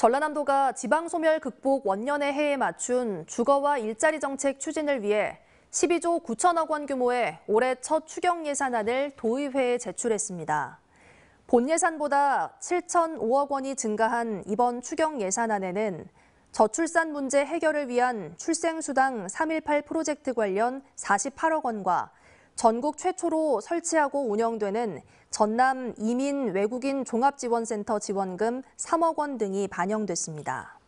전라남도가 지방소멸 극복 원년의 해에 맞춘 주거와 일자리 정책 추진을 위해 12조 9천억 원 규모의 올해 첫 추경 예산안을 도의회에 제출했습니다. 본 예산보다 7,005억 원이 증가한 이번 추경 예산안에는 저출산 문제 해결을 위한 출생수당 3.18 프로젝트 관련 48억 원과 전국 최초로 설치하고 운영되는 전남 이민 외국인 종합지원센터 지원금 3억 원 등이 반영됐습니다.